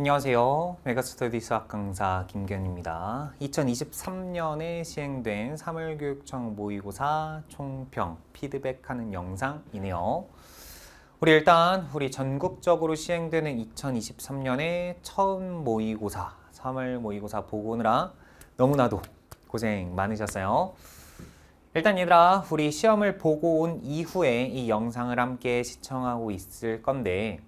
안녕하세요. 메가스터디 수학 강사 김견입니다. 2023년에 시행된 3월 교육청 모의고사 총평 피드백하는 영상이네요. 우리 일단 우리 전국적으로 시행되는 2023년에 처음 모의고사 3월 모의고사 보고 느라 너무나도 고생 많으셨어요. 일단 얘들아 우리 시험을 보고 온 이후에 이 영상을 함께 시청하고 있을 건데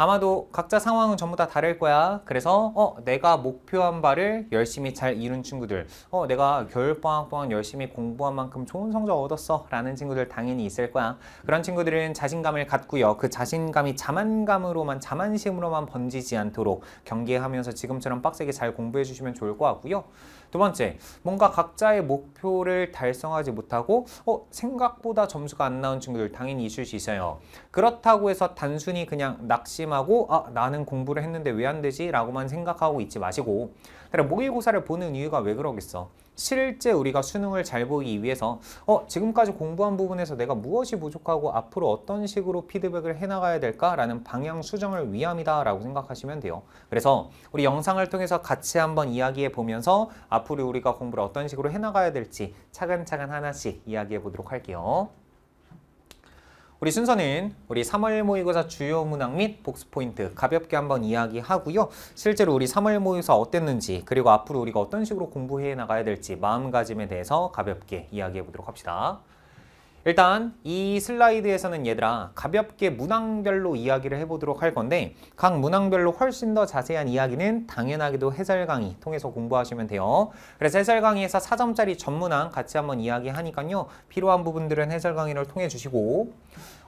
아마도 각자 상황은 전부 다 다를 거야. 그래서 어 내가 목표한 바를 열심히 잘 이룬 친구들, 어 내가 겨울방학 동안 열심히 공부한 만큼 좋은 성적 얻었어 라는 친구들 당연히 있을 거야. 그런 친구들은 자신감을 갖고요. 그 자신감이 자만감으로만, 자만심으로만 번지지 않도록 경계하면서 지금처럼 빡세게 잘 공부해 주시면 좋을 것 같고요. 두 번째, 뭔가 각자의 목표를 달성하지 못하고 어, 생각보다 점수가 안 나온 친구들 당연히 있을 수 있어요. 그렇다고 해서 단순히 그냥 낙심 근심하고 아 나는 공부를 했는데 왜 안 되지? 라고만 생각하고 있지 마시고 모의고사를 보는 이유가 왜 그러겠어? 실제 우리가 수능을 잘 보기 위해서 어 지금까지 공부한 부분에서 내가 무엇이 부족하고 앞으로 어떤 식으로 피드백을 해나가야 될까라는 방향 수정을 위함이다 라고 생각하시면 돼요. 그래서 우리 영상을 통해서 같이 한번 이야기해 보면서 앞으로 우리가 공부를 어떤 식으로 해나가야 될지 차근차근 하나씩 이야기해 보도록 할게요. 우리 순서는 우리 3월 모의고사 주요 문항 및 복습 포인트 가볍게 한번 이야기하고요. 실제로 우리 3월 모의고사 어땠는지 그리고 앞으로 우리가 어떤 식으로 공부해 나가야 될지 마음가짐에 대해서 가볍게 이야기해 보도록 합시다. 일단 이 슬라이드에서는 얘들아 가볍게 문항별로 이야기를 해보도록 할 건데 각 문항별로 훨씬 더 자세한 이야기는 당연하게도 해설 강의 통해서 공부하시면 돼요. 그래서 해설 강의에서 4점짜리 전문항 같이 한번 이야기하니까요. 필요한 부분들은 해설 강의를 통해 주시고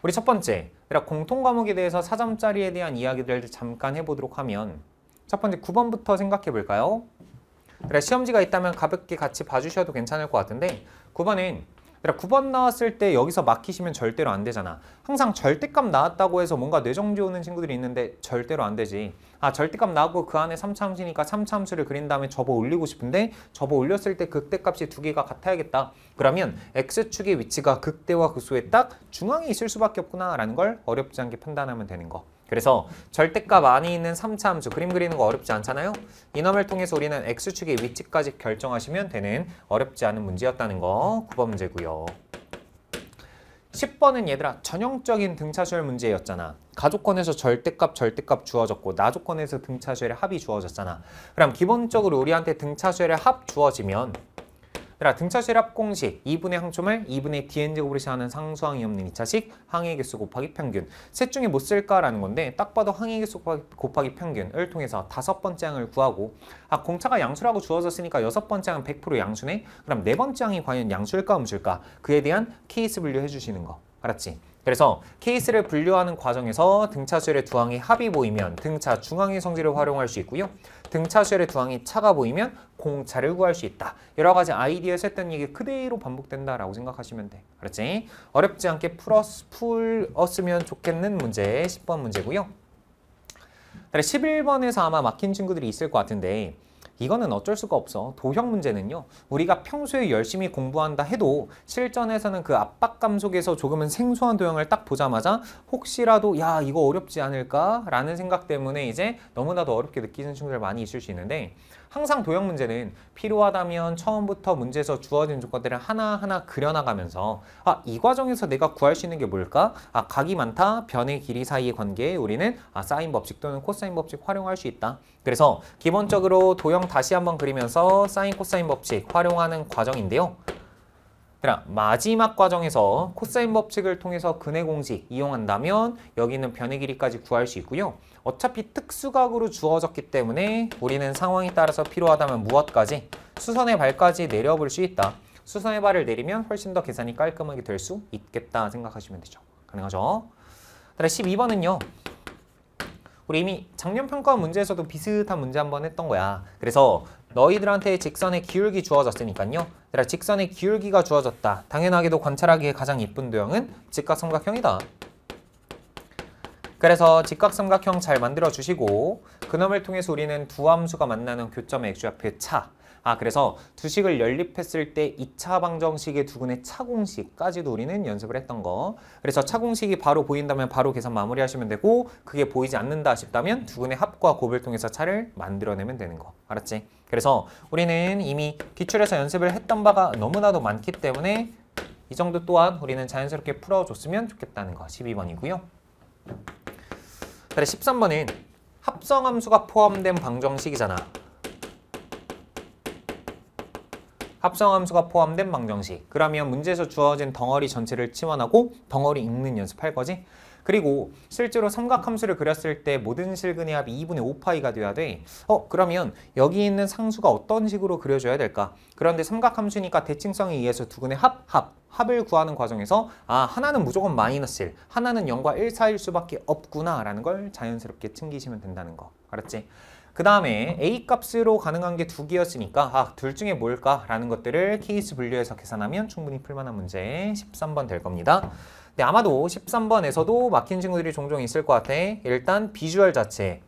우리 첫 번째 공통 과목에 대해서 4점짜리에 대한 이야기를 잠깐 해보도록 하면 첫 번째 9번부터 생각해 볼까요? 그래 시험지가 있다면 가볍게 같이 봐주셔도 괜찮을 것 같은데 9번은 그러니까 9번 나왔을 때 여기서 막히시면 절대로 안 되잖아. 항상 절대값 나왔다고 해서 뭔가 뇌정지 오는 친구들이 있는데 절대로 안 되지. 아 절대값 나고그 안에 3차함수니까 3차함수를 그린 다음에 접어 올리고 싶은데 접어 올렸을 때 극대값이 두 개가 같아야겠다. 그러면 X축의 위치가 극대와 극소에 딱 중앙에 있을 수밖에 없구나 라는 걸 어렵지 않게 판단하면 되는 거. 그래서 절대값 안에 있는 3차 함수 그림 그리는 거 어렵지 않잖아요. 이놈을 통해서 우리는 x축의 위치까지 결정하시면 되는 어렵지 않은 문제였다는 거 9번 문제고요. 10번은 얘들아 전형적인 등차수열 문제였잖아. 가족권에서 절대값 절대값 주어졌고 나조권에서 등차수열의 합이 주어졌잖아. 그럼 기본적으로 우리한테 등차수열의 합 주어지면 따라 등차시합 공식 2분의 항초물 2분의 dn제곱으로 시하는 상수항이 없는 2차식 항의 개수 곱하기 평균 셋 중에 뭐 쓸까라는 건데 딱 봐도 항의 개수 곱하기, 곱하기 평균을 통해서 다섯 번째 항을 구하고 아 공차가 양수라고 주어졌으니까 여섯 번째 항은 100% 양수네 그럼 네 번째 항이 과연 양수일까 음수일까 그에 대한 케이스 분류해 주시는 거 알았지? 그래서 케이스를 분류하는 과정에서 등차수열의 두 항이 합이 보이면 등차 중앙의 성질을 활용할 수 있고요. 등차수열의 두 항이 차가 보이면 공차를 구할 수 있다. 여러 가지 아이디어에서 했던 얘기 그대로 반복된다라고 생각하시면 돼. 알았지? 어렵지 않게 풀었, 풀었으면 좋겠는 문제 10번 문제고요. 11번에서 아마 막힌 친구들이 있을 것 같은데 이거는 어쩔 수가 없어. 도형 문제는요. 우리가 평소에 열심히 공부한다 해도 실전에서는 그 압박감 속에서 조금은 생소한 도형을 딱 보자마자 혹시라도 야 이거 어렵지 않을까라는 생각 때문에 이제 너무나도 어렵게 느끼는 친구들 많이 있을 수 있는데 항상 도형 문제는 필요하다면 처음부터 문제에서 주어진 조건들을 하나하나 그려나가면서 아, 이 과정에서 내가 구할 수 있는 게 뭘까? 아, 각이 많다, 변의 길이 사이의 관계에 우리는 아, 사인 법칙 또는 코사인 법칙 활용할 수 있다. 그래서 기본적으로 도형 다시 한번 그리면서 사인 코사인 법칙 활용하는 과정인데요. 그럼 마지막 과정에서 코사인 법칙을 통해서 근해 공식 이용한다면 여기는 변의 길이까지 구할 수 있고요. 어차피 특수각으로 주어졌기 때문에 우리는 상황에 따라서 필요하다면 무엇까지? 수선의 발까지 내려볼 수 있다. 수선의 발을 내리면 훨씬 더 계산이 깔끔하게 될 수 있겠다 생각하시면 되죠. 가능하죠? 12번은요. 우리 이미 작년 평가 문제에서도 비슷한 문제 한번 했던 거야. 그래서 너희들한테 직선의 기울기 주어졌으니까요. 내라 직선의 기울기가 주어졌다. 당연하게도 관찰하기에 가장 이쁜 도형은 직각삼각형이다. 그래서 직각삼각형 잘 만들어주시고 그놈을 통해서 우리는 두 함수가 만나는 교점의 x좌표의 차아 그래서 두식을 연립했을 때 2차 방정식의 두근의 차공식까지도 우리는 연습을 했던 거 그래서 차공식이 바로 보인다면 바로 계산 마무리하시면 되고 그게 보이지 않는다 싶다면 두근의 합과 곱을 통해서 차를 만들어내면 되는 거 알았지? 그래서 우리는 이미 기출에서 연습을 했던 바가 너무나도 많기 때문에 이 정도 또한 우리는 자연스럽게 풀어줬으면 좋겠다는 거 12번이고요 그다 13번은 합성함수가 포함된 방정식이잖아 합성함수가 포함된 방정식. 그러면 문제에서 주어진 덩어리 전체를 치환하고 덩어리 읽는 연습할 거지? 그리고 실제로 삼각함수를 그렸을 때 모든 실근의 합이 2분의 5파이가 돼야 돼. 어 그러면 여기 있는 상수가 어떤 식으로 그려줘야 될까? 그런데 삼각함수니까 대칭성에 의해서 두 근의 합, 합, 합을 구하는 과정에서 아 하나는 무조건 마이너스 1, 하나는 0과 1 사이일 수밖에 없구나 라는 걸 자연스럽게 챙기시면 된다는 거. 알았지? 그 다음에 A 값으로 가능한 게 두 개였으니까 아, 둘 중에 뭘까라는 것들을 케이스 분류해서 계산하면 충분히 풀만한 문제 13번 될 겁니다. 근데 네, 아마도 13번에서도 막힌 친구들이 종종 있을 것 같아. 일단 비주얼 자체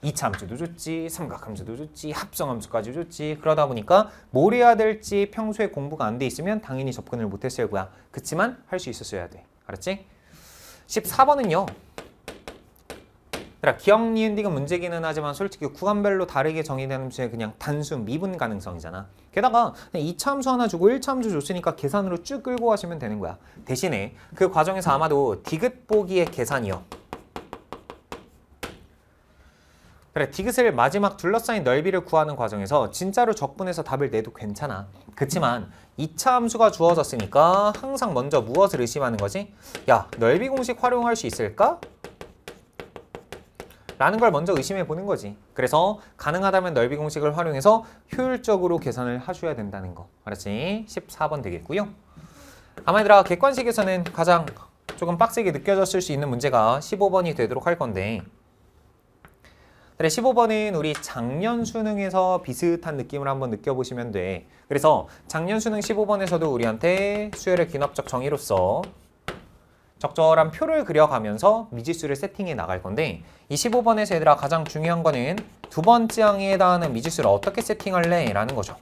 이차함수도 좋지, 삼각함수도 좋지, 합성함수까지 좋지 그러다 보니까 뭘 해야 될지 평소에 공부가 안 돼 있으면 당연히 접근을 못했을 거야. 그치만 할 수 있었어야 돼. 알았지? 14번은요. 그러니까 기억 리엔딩은 문제기는 하지만 솔직히 구간별로 다르게 정의되는 문제 그냥 단순 미분 가능성이잖아. 게다가 2차함수 하나 주고 1차함수 줬으니까 계산으로 쭉 끌고 가시면 되는 거야. 대신에 그 과정에서 아마도 디귿 보기의 계산이요. 그래 디귿을 마지막 둘러싸인 넓이를 구하는 과정에서 진짜로 적분해서 답을 내도 괜찮아 그치만 2차 함수가 주어졌으니까 항상 먼저 무엇을 의심하는 거지? 야 넓이 공식 활용할 수 있을까? 라는 걸 먼저 의심해 보는 거지 그래서 가능하다면 넓이 공식을 활용해서 효율적으로 계산을 하셔야 된다는 거 알았지? 14번 되겠고요 아마 얘들아 객관식에서는 가장 조금 빡세게 느껴졌을 수 있는 문제가 15번이 되도록 할 건데 그래 15번은 우리 작년 수능에서 비슷한 느낌을 한번 느껴보시면 돼 그래서 작년 수능 15번에서도 우리한테 수열의 귀납적 정의로서 적절한 표를 그려가면서 미지수를 세팅해 나갈 건데 25번에서 얘들아 가장 중요한 거는 두 번째 항에 해당하는 미지수를 어떻게 세팅할래? 라는 거죠.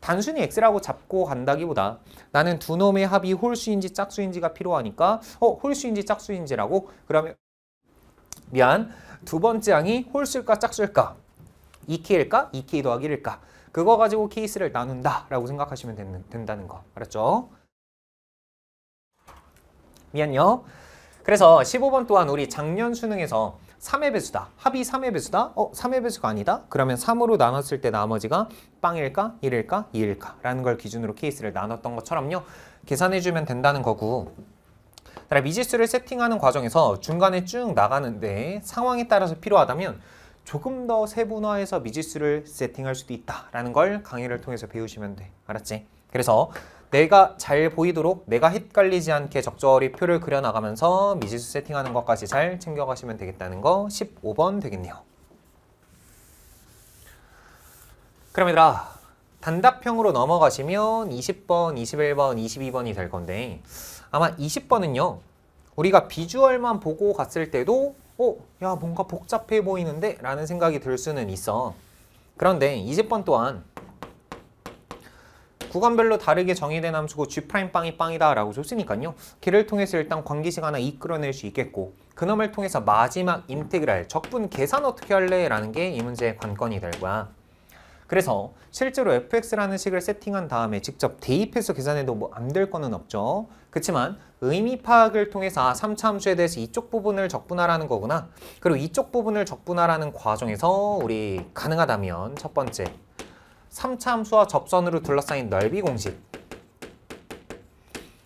단순히 x라고 잡고 간다기보다 나는 두 놈의 합이 홀수인지 짝수인지가 필요하니까 어 홀수인지 짝수인지라고 그러면 미안 두 번째 항이 홀수일까 짝수일까 2k일까 2k 더하기 1일까 그거 가지고 케이스를 나눈다라고 생각하시면 된, 된다는 거 알았죠? 미안요. 그래서 15번 또한 우리 작년 수능에서 3의 배수다. 합이 3의 배수다. 어, 3의 배수가 아니다. 그러면 3으로 나눴을 때 나머지가 빵일까 1일까, 2일까 라는 걸 기준으로 케이스를 나눴던 것처럼요. 계산해주면 된다는 거고 그다음 미지수를 세팅하는 과정에서 중간에 쭉 나가는데 상황에 따라서 필요하다면 조금 더 세분화해서 미지수를 세팅할 수도 있다라는 걸 강의를 통해서 배우시면 돼. 알았지? 그래서 내가 잘 보이도록 내가 헷갈리지 않게 적절히 표를 그려나가면서 미지수 세팅하는 것까지 잘 챙겨가시면 되겠다는 거 15번 되겠네요. 그럼 얘들아 단답형으로 넘어가시면 20번, 21번, 22번이 될 건데 아마 20번은요 우리가 비주얼만 보고 갔을 때도 어? 야 뭔가 복잡해 보이는데? 라는 생각이 들 수는 있어 그런데 20번 또한 구간별로 다르게 정의된 함수고 G'빵이 빵이다 라고 줬으니까요. 길을 통해서 일단 관계식 하나 이끌어낼 수 있겠고 그놈을 통해서 마지막 인테그랄, 적분 계산 어떻게 할래? 라는 게 이 문제의 관건이 될 거야. 그래서 실제로 fx라는 식을 세팅한 다음에 직접 대입해서 계산해도 뭐 안 될 거는 없죠. 그렇지만 의미 파악을 통해서 아, 3차 함수에 대해서 이쪽 부분을 적분하라는 거구나. 그리고 이쪽 부분을 적분하라는 과정에서 우리 가능하다면 첫 번째 3차 함수와 접선으로 둘러싸인 넓이 공식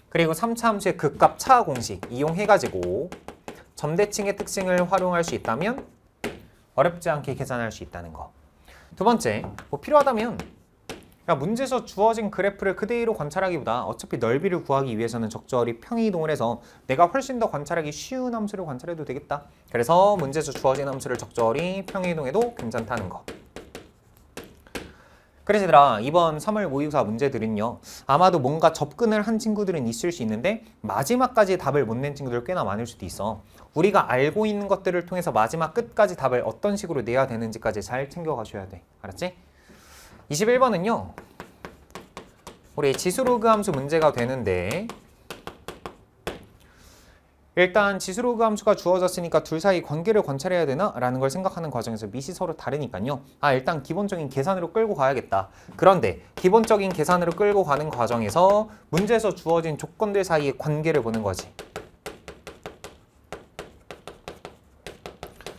그리고 3차 함수의 극값 차 공식 이용해가지고 점대칭의 특징을 활용할 수 있다면 어렵지 않게 계산할 수 있다는 거. 두 번째, 뭐 필요하다면 그러니까 문제에서 주어진 그래프를 그대로 관찰하기보다 어차피 넓이를 구하기 위해서는 적절히 평이동을 해서 내가 훨씬 더 관찰하기 쉬운 함수를 관찰해도 되겠다. 그래서 문제에서 주어진 함수를 적절히 평이동해도 괜찮다는 거. 그래서 얘들아 이번 3월 모의고사 문제들은요 아마도 뭔가 접근을 한 친구들은 있을 수 있는데 마지막까지 답을 못 낸 친구들 꽤나 많을 수도 있어 우리가 알고 있는 것들을 통해서 마지막 끝까지 답을 어떤 식으로 내야 되는지까지 잘 챙겨가셔야 돼 알았지? 21번은요 우리 지수로그 함수 문제가 되는데 일단 지수로 그 함수가 주어졌으니까 둘 사이 관계를 관찰해야 되나? 라는 걸 생각하는 과정에서 밑이 서로 다르니까요. 아 일단 기본적인 계산으로 끌고 가야겠다. 그런데 기본적인 계산으로 끌고 가는 과정에서 문제에서 주어진 조건들 사이의 관계를 보는 거지.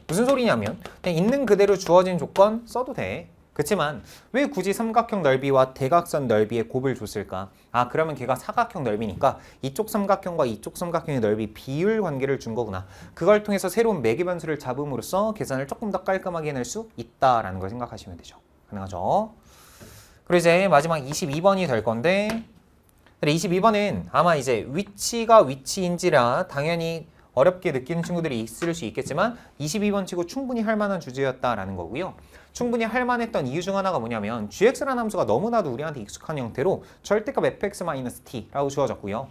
무슨 소리냐면 그냥 있는 그대로 주어진 조건 써도 돼. 그치만왜 굳이 삼각형 넓이와 대각선 넓이의 곱을 줬을까? 아 그러면 걔가 사각형 넓이니까 이쪽 삼각형과 이쪽 삼각형의 넓이 비율 관계를 준 거구나. 그걸 통해서 새로운 매개 변수를 잡음으로써 계산을 조금 더 깔끔하게 해낼 수 있다라는 걸 생각하시면 되죠. 가능하죠? 그리고 이제 마지막 22번이 될건데 22번은 아마 이제 위치가 위치인지라 당연히 어렵게 느끼는 친구들이 있을 수 있겠지만 22번 치고 충분히 할 만한 주제였다라는 거고요. 충분히 할 만했던 이유 중 하나가 뭐냐면 gx라는 함수가 너무나도 우리한테 익숙한 형태로 절대값 fx-t라고 주어졌고요.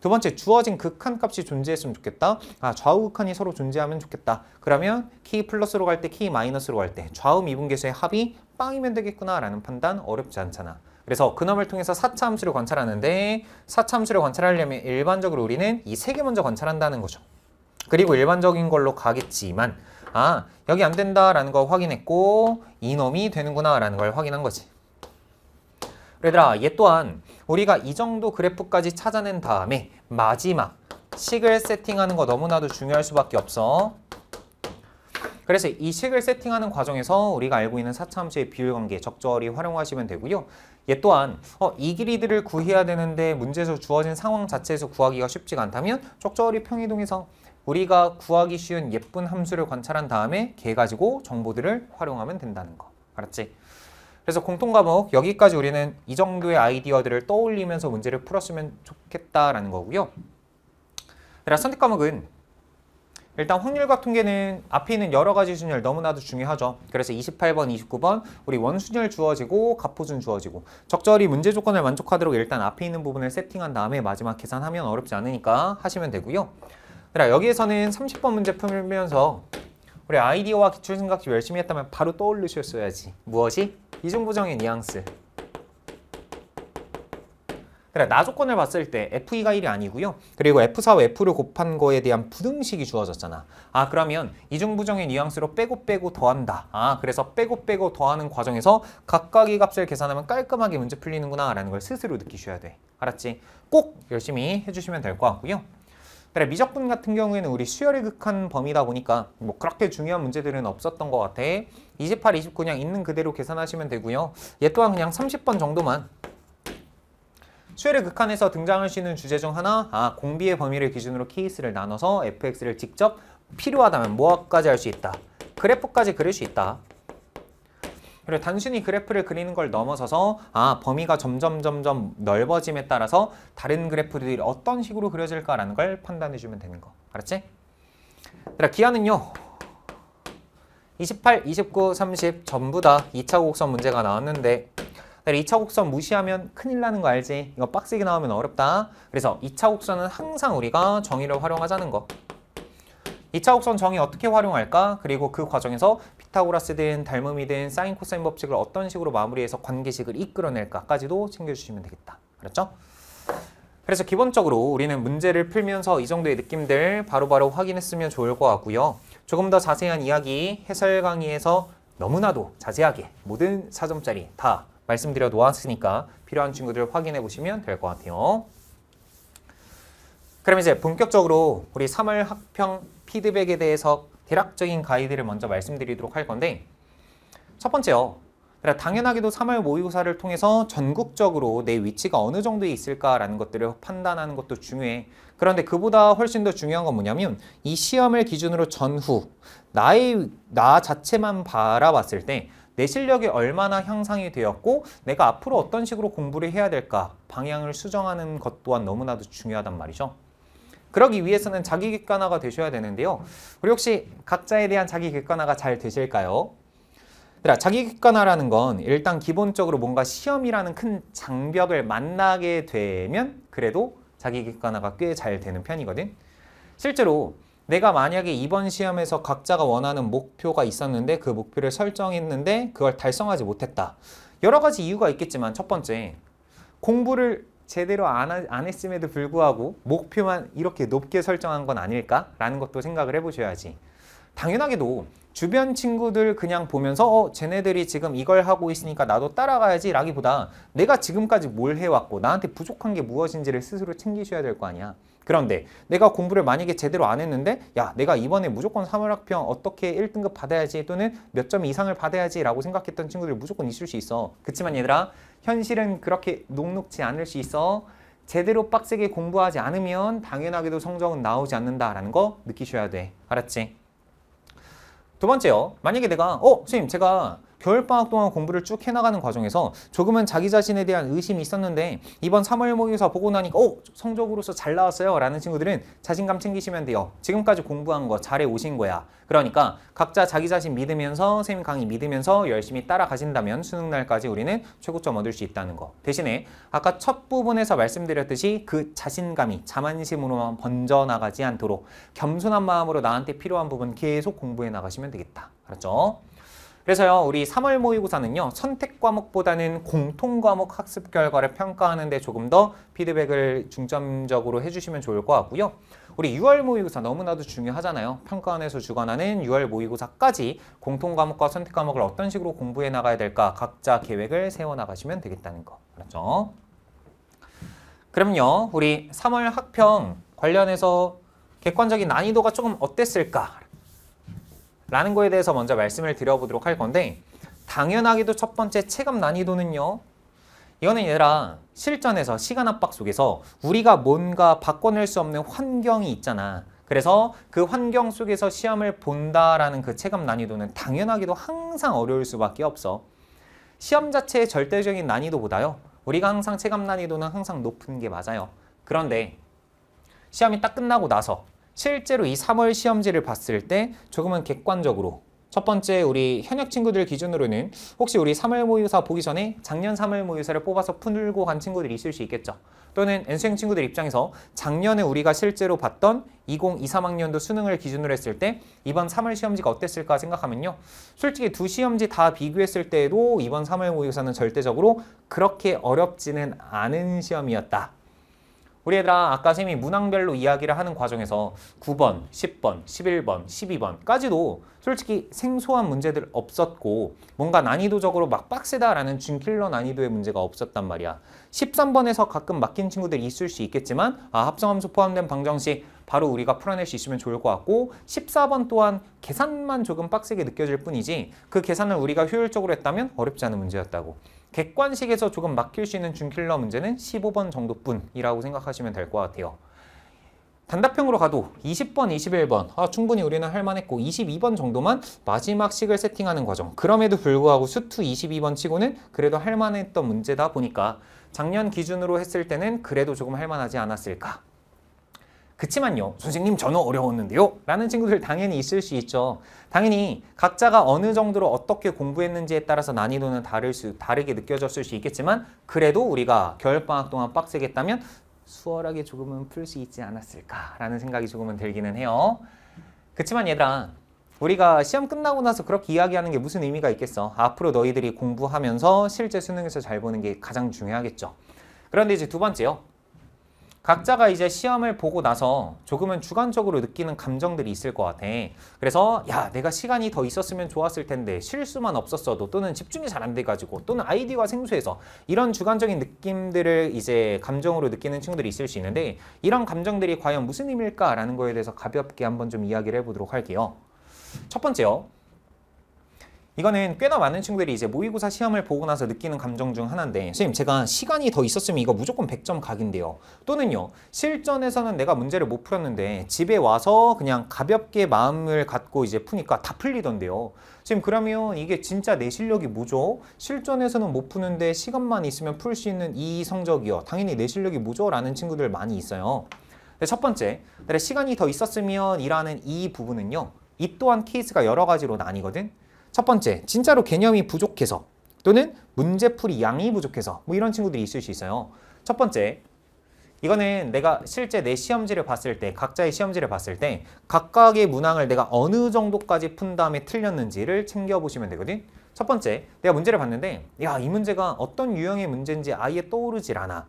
두 번째, 주어진 극한값이 존재했으면 좋겠다. 아, 좌우 극한이 서로 존재하면 좋겠다. 그러면 k 플러스로 갈 때, k 마이너스로 갈 때, 좌우 미분계수의 합이 빵이면 되겠구나라는 판단 어렵지 않잖아. 그래서 그놈을 통해서 4차 함수를 관찰하는데 4차 함수를 관찰하려면 일반적으로 우리는 이 세 개 먼저 관찰한다는 거죠. 그리고 일반적인 걸로 가겠지만 아 여기 안 된다라는 걸 확인했고 이놈이 되는구나 라는 걸 확인한 거지 얘들아 얘 또한 우리가 이 정도 그래프까지 찾아낸 다음에 마지막 식을 세팅하는 거 너무나도 중요할 수밖에 없어 그래서 이 식을 세팅하는 과정에서 우리가 알고 있는 사참함수의 비율관계 적절히 활용하시면 되고요. 얘 또한 어, 이 길이들을 구해야 되는데 문제에서 주어진 상황 자체에서 구하기가 쉽지가 않다면 적절히 평이동에서 우리가 구하기 쉬운 예쁜 함수를 관찰한 다음에 개 가지고 정보들을 활용하면 된다는 거. 알았지? 그래서 공통 과목 여기까지 우리는 이정규의 아이디어들을 떠올리면서 문제를 풀었으면 좋겠다라는 거고요. 그래서 선택 과목은 일단 확률과 통계는 앞에 있는 여러 가지 순열 너무나도 중요하죠. 그래서 28번, 29번 우리 원순열 주어지고 갑포준 주어지고 적절히 문제 조건을 만족하도록 일단 앞에 있는 부분을 세팅한 다음에 마지막 계산하면 어렵지 않으니까 하시면 되고요. 얘들아 여기에서는 30번 문제 풀면서 우리 아이디어와 기출생각지 열심히 했다면 바로 떠올리셨어야지 무엇이? 이중부정의 뉘앙스 그래, 나 조건을 봤을 때 F2가 e 1이 아니고요. 그리고 F4와 F를 곱한 거에 대한 부등식이 주어졌잖아. 아, 그러면 이중부정의 뉘앙스로 빼고 빼고 더한다. 아, 그래서 빼고 빼고 더하는 과정에서 각각의 값을 계산하면 깔끔하게 문제 풀리는구나 라는 걸 스스로 느끼셔야 돼. 알았지? 꼭 열심히 해주시면 될 것 같고요. 그래 미적분 같은 경우에는 우리 수열의 극한 범위다 보니까 뭐 그렇게 중요한 문제들은 없었던 것 같아. 28, 29 그냥 있는 그대로 계산하시면 되고요. 얘 또한 그냥 30번 정도만 수열의 극한에서 등장할 수 있는 주제 중 하나 아 공비의 범위를 기준으로 케이스를 나눠서 fx를 직접 필요하다면 뭐까지 할 수 있다. 그래프까지 그릴 수 있다. 그리고 단순히 그래프를 그리는 걸 넘어서서 아 범위가 점점 점점 넓어짐에 따라서 다른 그래프들이 어떤 식으로 그려질까라는 걸 판단해주면 되는 거. 알았지? 그래 기아는요. 28, 29, 30 전부 다 2차 곡선 문제가 나왔는데 2차 곡선 무시하면 큰일 나는 거 알지? 이거 빡세게 나오면 어렵다. 그래서 2차 곡선은 항상 우리가 정의를 활용하자는 거. 2차 곡선 정의 어떻게 활용할까? 그리고 그 과정에서 피타고라스 든 닮음이 든 사인 코사인 법칙을 어떤 식으로 마무리해서 관계식을 이끌어낼까까지도 챙겨주시면 되겠다. 알았죠? 그래서 기본적으로 우리는 문제를 풀면서 이 정도의 느낌들 바로바로 바로 확인했으면 좋을 것 같고요. 조금 더 자세한 이야기 해설 강의에서 너무나도 자세하게 모든 4점짜리 다 말씀드려 놓았으니까 필요한 친구들 확인해 보시면 될 것 같아요. 그럼 이제 본격적으로 우리 3월 학평 피드백에 대해서 대략적인 가이드를 먼저 말씀드리도록 할 건데 첫 번째요. 그러니까 당연하게도 3월 모의고사를 통해서 전국적으로 내 위치가 어느 정도에 있을까라는 것들을 판단하는 것도 중요해. 그런데 그보다 훨씬 더 중요한 건 뭐냐면 이 시험을 기준으로 전후 나의 나 자체만 바라봤을 때 내 실력이 얼마나 향상이 되었고 내가 앞으로 어떤 식으로 공부를 해야 될까 방향을 수정하는 것 또한 너무나도 중요하단 말이죠. 그러기 위해서는 자기 객관화가 되셔야 되는데요. 우리 혹시 각자에 대한 자기 객관화가 잘 되실까요? 자기 객관화라는 건 일단 기본적으로 뭔가 시험이라는 큰 장벽을 만나게 되면 그래도 자기 객관화가 꽤 잘 되는 편이거든. 실제로 내가 만약에 이번 시험에서 각자가 원하는 목표가 있었는데 그 목표를 설정했는데 그걸 달성하지 못했다. 여러 가지 이유가 있겠지만 첫 번째, 공부를 제대로 안, 안 했음에도 불구하고 목표만 이렇게 높게 설정한 건 아닐까라는 것도 생각을 해보셔야지. 당연하게도 주변 친구들 그냥 보면서 어 쟤네들이 지금 이걸 하고 있으니까 나도 따라가야지 라기보다 내가 지금까지 뭘 해왔고 나한테 부족한 게 무엇인지를 스스로 챙기셔야 될 거 아니야 그런데 내가 공부를 만약에 제대로 안 했는데 야 내가 이번에 무조건 3월학평 어떻게 1등급 받아야지 또는 몇 점 이상을 받아야지 라고 생각했던 친구들 무조건 있을 수 있어 그치만 얘들아 현실은 그렇게 녹록지 않을 수 있어 제대로 빡세게 공부하지 않으면 당연하게도 성적은 나오지 않는다라는 거 느끼셔야 돼. 알았지? 두 번째요. 만약에 내가 어, 선생님 제가 겨울방학 동안 공부를 쭉 해나가는 과정에서 조금은 자기 자신에 대한 의심이 있었는데 이번 3월 모의고사 보고 나니까 어 성적으로서 잘 나왔어요 라는 친구들은 자신감 챙기시면 돼요 지금까지 공부한 거 잘해 오신 거야 그러니까 각자 자기 자신 믿으면서 선생님 강의 믿으면서 열심히 따라가신다면 수능날까지 우리는 최고점 얻을 수 있다는 거 대신에 아까 첫 부분에서 말씀드렸듯이 그 자신감이 자만심으로만 번져나가지 않도록 겸손한 마음으로 나한테 필요한 부분 계속 공부해 나가시면 되겠다 알았죠? 그래서요, 우리 3월 모의고사는요, 선택 과목보다는 공통 과목 학습 결과를 평가하는 데 조금 더 피드백을 중점적으로 해주시면 좋을 것 같고요. 우리 6월 모의고사 너무나도 중요하잖아요. 평가원에서 주관하는 6월 모의고사까지 공통 과목과 선택 과목을 어떤 식으로 공부해 나가야 될까 각자 계획을 세워나가시면 되겠다는 거. 그렇죠 그럼요, 우리 3월 학평 관련해서 객관적인 난이도가 조금 어땠을까? 라는 거에 대해서 먼저 말씀을 드려보도록 할 건데 당연하게도 첫 번째 체감 난이도는요. 이거는 얘들아 실전에서 시간 압박 속에서 우리가 뭔가 바꿔낼 수 없는 환경이 있잖아. 그래서 그 환경 속에서 시험을 본다라는 그 체감 난이도는 당연하게도 항상 어려울 수밖에 없어. 시험 자체의 절대적인 난이도보다요. 우리가 항상 체감 난이도는 항상 높은 게 맞아요. 그런데 시험이 딱 끝나고 나서 실제로 이 3월 시험지를 봤을 때 조금은 객관적으로 첫 번째 우리 현역 친구들 기준으로는 혹시 우리 3월 모의고사 보기 전에 작년 3월 모의고사를 뽑아서 풀고 간 친구들이 있을 수 있겠죠. 또는 N수행 친구들 입장에서 작년에 우리가 실제로 봤던 2023학년도 수능을 기준으로 했을 때 이번 3월 시험지가 어땠을까 생각하면요. 솔직히 두 시험지 다 비교했을 때도 이번 3월 모의고사는 절대적으로 그렇게 어렵지는 않은 시험이었다. 우리 얘들아 아까 쌤이 문항별로 이야기를 하는 과정에서 9번, 10번, 11번, 12번까지도 솔직히 생소한 문제들 없었고 뭔가 난이도적으로 막 빡세다라는 준킬러 난이도의 문제가 없었단 말이야. 13번에서 가끔 막힌 친구들 있을 수 있겠지만 아 합성함수 포함된 방정식 바로 우리가 풀어낼 수 있으면 좋을 것 같고 14번 또한 계산만 조금 빡세게 느껴질 뿐이지 그 계산을 우리가 효율적으로 했다면 어렵지 않은 문제였다고. 객관식에서 조금 막힐 수 있는 준킬러 문제는 15번 정도뿐이라고 생각하시면 될 것 같아요. 단답형으로 가도 20번, 21번 아, 충분히 우리는 할만했고 22번 정도만 마지막 식을 세팅하는 과정 그럼에도 불구하고 수투 22번 치고는 그래도 할만했던 문제다 보니까 작년 기준으로 했을 때는 그래도 조금 할만하지 않았을까 그치만요 선생님 저는 어려웠는데요 라는 친구들 당연히 있을 수 있죠 당연히 각자가 어느 정도로 어떻게 공부했는지에 따라서 난이도는 다를 수, 다르게 느껴졌을 수 있겠지만 그래도 우리가 겨울방학 동안 빡세겠다면 수월하게 조금은 풀 수 있지 않았을까라는 생각이 조금은 들기는 해요 그치만 얘들아 우리가 시험 끝나고 나서 그렇게 이야기하는 게 무슨 의미가 있겠어 앞으로 너희들이 공부하면서 실제 수능에서 잘 보는 게 가장 중요하겠죠 그런데 이제 두 번째요 각자가 이제 시험을 보고 나서 조금은 주관적으로 느끼는 감정들이 있을 것 같아. 그래서 야 내가 시간이 더 있었으면 좋았을 텐데 실수만 없었어도 또는 집중이 잘 안 돼가지고 또는 아이디가 어 생소해서 이런 주관적인 느낌들을 이제 감정으로 느끼는 친구들이 있을 수 있는데 이런 감정들이 과연 무슨 의미일까라는 거에 대해서 가볍게 한번 좀 이야기를 해보도록 할게요. 첫 번째요. 이거는 꽤나 많은 친구들이 이제 모의고사 시험을 보고 나서 느끼는 감정 중 하나인데 선생님 제가 시간이 더 있었으면 이거 무조건 100점 각인데요. 또는요. 실전에서는 내가 문제를 못 풀었는데 집에 와서 그냥 가볍게 마음을 갖고 이제 푸니까 다 풀리던데요. 선생님 그러면 이게 진짜 내 실력이 뭐죠? 실전에서는 못 푸는데 시간만 있으면 풀 수 있는 이 성적이요. 당연히 내 실력이 뭐죠? 라는 친구들 많이 있어요. 첫 번째, 시간이 더 있었으면 이라는 이 부분은요. 이 또한 케이스가 여러 가지로 나뉘거든. 첫 번째, 진짜로 개념이 부족해서 또는 문제풀이 양이 부족해서 뭐 이런 친구들이 있을 수 있어요. 첫 번째, 이거는 내가 실제 내 시험지를 봤을 때 각자의 시험지를 봤을 때 각각의 문항을 내가 어느 정도까지 푼 다음에 틀렸는지를 챙겨보시면 되거든. 첫 번째, 내가 문제를 봤는데 야 이 문제가 어떤 유형의 문제인지 아예 떠오르질 않아.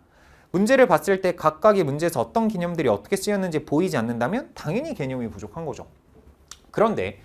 문제를 봤을 때 각각의 문제에서 어떤 개념들이 어떻게 쓰였는지 보이지 않는다면 당연히 개념이 부족한 거죠. 그런데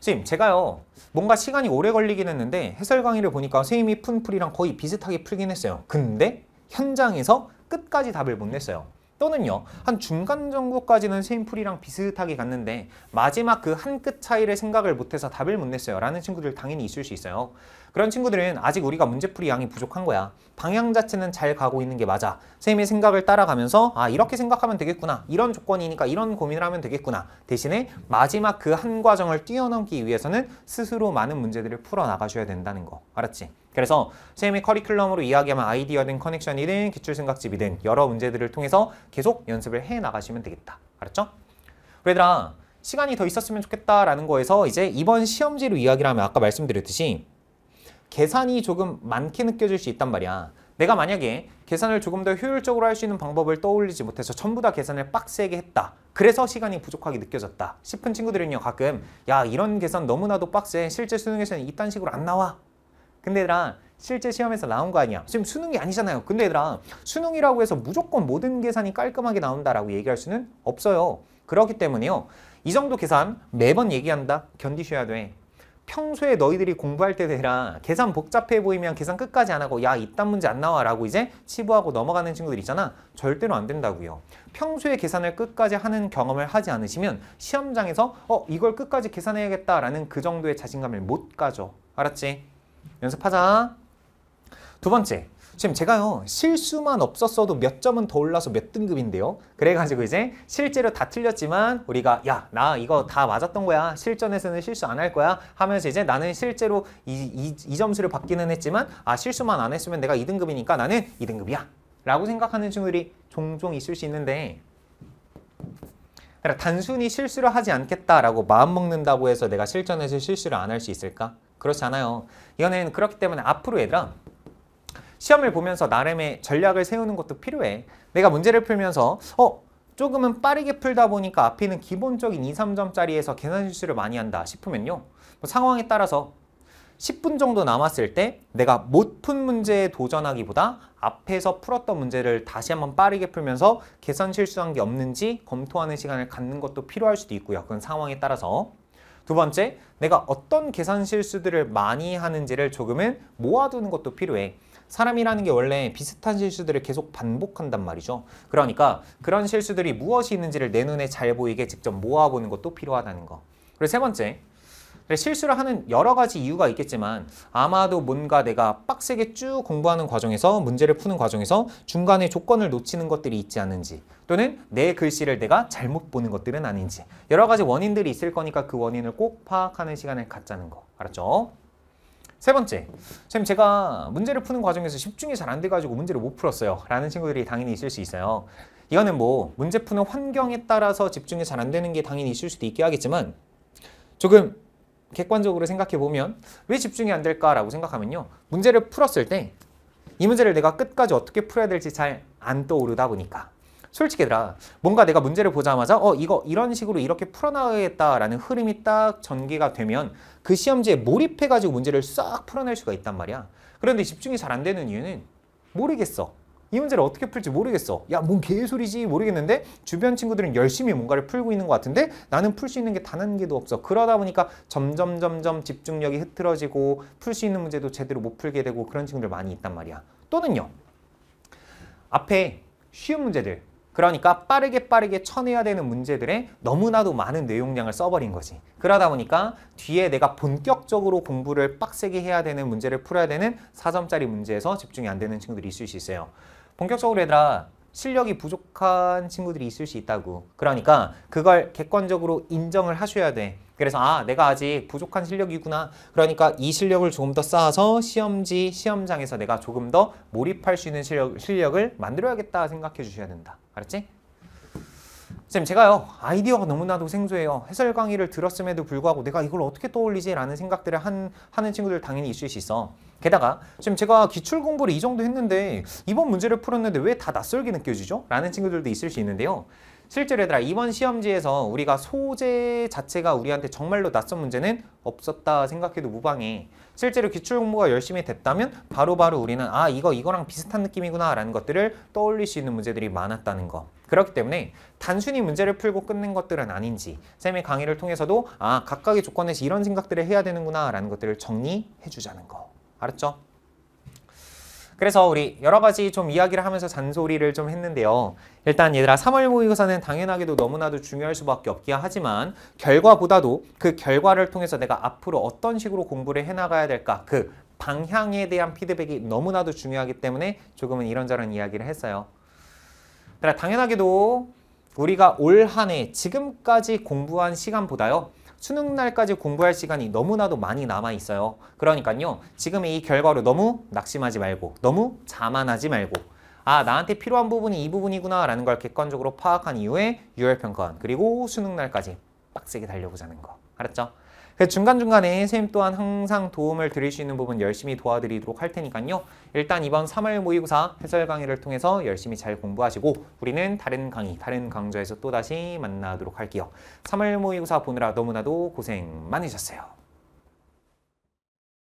선생님 제가요 뭔가 시간이 오래 걸리긴 했는데 해설 강의를 보니까 선생님이 푼 풀이랑 거의 비슷하게 풀긴 했어요 근데 현장에서 끝까지 답을 못 냈어요 또는요 한 중간 정도까지는 선생님 풀이랑 비슷하게 갔는데 마지막 그한끗 차이를 생각을 못해서 답을 못 냈어요 라는 친구들 당연히 있을 수 있어요 그런 친구들은 아직 우리가 문제풀이 양이 부족한 거야. 방향 자체는 잘 가고 있는 게 맞아. 쌤의 생각을 따라가면서 아 이렇게 생각하면 되겠구나. 이런 조건이니까 이런 고민을 하면 되겠구나. 대신에 마지막 그 한 과정을 뛰어넘기 위해서는 스스로 많은 문제들을 풀어나가셔야 된다는 거. 알았지? 그래서 쌤의 커리큘럼으로 이야기하면 아이디어든 커넥션이든 기출생각집이든 여러 문제들을 통해서 계속 연습을 해나가시면 되겠다. 알았죠? 얘들아 시간이 더 있었으면 좋겠다라는 거에서 이제 이번 시험지로 이야기를 하면 아까 말씀드렸듯이 계산이 조금 많게 느껴질 수 있단 말이야. 내가 만약에 계산을 조금 더 효율적으로 할 수 있는 방법을 떠올리지 못해서 전부 다 계산을 빡세게 했다. 그래서 시간이 부족하게 느껴졌다. 싶은 친구들은요. 가끔 야 이런 계산 너무나도 빡세. 실제 수능에서는 이딴 식으로 안 나와. 근데 얘들아 실제 시험에서 나온 거 아니야. 지금 수능이 아니잖아요. 근데 얘들아 수능이라고 해서 무조건 모든 계산이 깔끔하게 나온다라고 얘기할 수는 없어요. 그렇기 때문에요. 이 정도 계산 매번 얘기한다. 견디셔야 돼. 평소에 너희들이 공부할 때 되라 계산 복잡해 보이면 계산 끝까지 안 하고 야 이딴 문제 안 나와 라고 이제 치부하고 넘어가는 친구들 있잖아 절대로 안 된다고요 평소에 계산을 끝까지 하는 경험을 하지 않으시면 시험장에서 어 이걸 끝까지 계산해야겠다 라는 그 정도의 자신감을 못 가져 알았지? 연습하자 두 번째 지금 제가요 실수만 없었어도 몇 점은 더 올라서 몇 등급인데요 그래가지고 이제 실제로 다 틀렸지만 우리가 야 나 이거 다 맞았던 거야 실전에서는 실수 안 할 거야 하면서 이제 나는 실제로 이, 이, 이 점수를 받기는 했지만 아 실수만 안 했으면 내가 2등급이니까 나는 2등급이야 라고 생각하는 친구들이 종종 있을 수 있는데 단순히 실수를 하지 않겠다라고 마음먹는다고 해서 내가 실전에서 실수를 안 할 수 있을까? 그렇지 않아요. 이거는 그렇기 때문에 앞으로 얘들아 시험을 보면서 나름의 전략을 세우는 것도 필요해. 내가 문제를 풀면서 어 조금은 빠르게 풀다 보니까 앞에는 기본적인 2, 3점짜리에서 계산 실수를 많이 한다 싶으면요. 뭐 상황에 따라서 10분 정도 남았을 때 내가 못 푼 문제에 도전하기보다 앞에서 풀었던 문제를 다시 한번 빠르게 풀면서 계산 실수한 게 없는지 검토하는 시간을 갖는 것도 필요할 수도 있고요. 그건 상황에 따라서. 두 번째, 내가 어떤 계산 실수들을 많이 하는지를 조금은 모아두는 것도 필요해. 사람이라는 게 원래 비슷한 실수들을 계속 반복한단 말이죠. 그러니까 그런 실수들이 무엇이 있는지를 내 눈에 잘 보이게 직접 모아보는 것도 필요하다는 거. 그리고 세 번째, 실수를 하는 여러 가지 이유가 있겠지만 아마도 뭔가 내가 빡세게 쭉 공부하는 과정에서 문제를 푸는 과정에서 중간에 조건을 놓치는 것들이 있지 않은지 또는 내 글씨를 내가 잘못 보는 것들은 아닌지 여러 가지 원인들이 있을 거니까 그 원인을 꼭 파악하는 시간을 갖자는 거 알았죠? 세 번째, 선생님 제가 문제를 푸는 과정에서 집중이 잘 안 돼가지고 문제를 못 풀었어요. 라는 친구들이 당연히 있을 수 있어요. 이거는 뭐 문제 푸는 환경에 따라서 집중이 잘 안 되는 게 당연히 있을 수도 있긴 하겠지만 조금 객관적으로 생각해보면 왜 집중이 안 될까라고 생각하면요. 문제를 풀었을 때 이 문제를 내가 끝까지 어떻게 풀어야 될지 잘 안 떠오르다 보니까 솔직히 얘들아 뭔가 내가 문제를 보자마자 어 이거 이런 식으로 이렇게 풀어나가겠다라는 흐름이 딱 전개가 되면 그 시험지에 몰입해가지고 문제를 싹 풀어낼 수가 있단 말이야. 그런데 집중이 잘 안 되는 이유는 모르겠어. 이 문제를 어떻게 풀지 모르겠어. 야, 뭔 개소리지 모르겠는데 주변 친구들은 열심히 뭔가를 풀고 있는 것 같은데 나는 풀 수 있는 게 단 한 개도 없어. 그러다 보니까 점점 점점 집중력이 흐트러지고 풀 수 있는 문제도 제대로 못 풀게 되고 그런 친구들 많이 있단 말이야. 또는요. 앞에 쉬운 문제들 그러니까 빠르게 빠르게 쳐내야 되는 문제들에 너무나도 많은 내용량을 써버린 거지. 그러다 보니까 뒤에 내가 본격적으로 공부를 빡세게 해야 되는 문제를 풀어야 되는 4점짜리 문제에서 집중이 안 되는 친구들이 있을 수 있어요. 본격적으로 얘들아 실력이 부족한 친구들이 있을 수 있다고. 그러니까 그걸 객관적으로 인정을 하셔야 돼. 그래서 아 내가 아직 부족한 실력이구나 그러니까 이 실력을 조금 더 쌓아서 시험지 시험장에서 내가 조금 더 몰입할 수 있는 실력, 실력을 만들어야겠다 생각해 주셔야 된다 알았지? 쌤 제가요 아이디어가 너무나도 생소해요 해설 강의를 들었음에도 불구하고 내가 이걸 어떻게 떠올리지 라는 생각들을 한, 하는 친구들 당연히 있을 수 있어 게다가 지금 제가 기출 공부를 이 정도 했는데 이번 문제를 풀었는데 왜 다 낯설게 느껴지죠? 라는 친구들도 있을 수 있는데요 실제로 얘들아 이번 시험지에서 우리가 소재 자체가 우리한테 정말로 낯선 문제는 없었다 생각해도 무방해. 실제로 기출 공부가 열심히 됐다면 바로바로 바로 우리는 아 이거 이거랑 비슷한 느낌이구나 라는 것들을 떠올릴 수 있는 문제들이 많았다는 거. 그렇기 때문에 단순히 문제를 풀고 끝낸 것들은 아닌지 쌤의 강의를 통해서도 아 각각의 조건에서 이런 생각들을 해야 되는구나 라는 것들을 정리해 주자는 거. 알았죠? 그래서 우리 여러 가지 좀 이야기를 하면서 잔소리를 좀 했는데요. 일단 얘들아 3월 모의고사는 당연하게도 너무나도 중요할 수밖에 없긴 하지만 결과보다도 그 결과를 통해서 내가 앞으로 어떤 식으로 공부를 해나가야 될까 그 방향에 대한 피드백이 너무나도 중요하기 때문에 조금은 이런저런 이야기를 했어요. 당연하게도 우리가 올 한 해 지금까지 공부한 시간보다요. 수능 날까지 공부할 시간이 너무나도 많이 남아 있어요. 그러니까요. 지금이 결과로 너무 낙심하지 말고 너무 자만하지 말고 아 나한테 필요한 부분이 이 부분이구나 라는 걸 객관적으로 파악한 이후에 유혈평가원 그리고 수능 날까지 빡세게 달려보자는 거 알았죠? 그 중간중간에 선생님 또한 항상 도움을 드릴 수 있는 부분 열심히 도와드리도록 할 테니까요. 일단 이번 3월 모의고사 해설 강의를 통해서 열심히 잘 공부하시고 우리는 다른 강의, 다른 강좌에서 또다시 만나도록 할게요. 3월 모의고사 보느라 너무나도 고생 많으셨어요.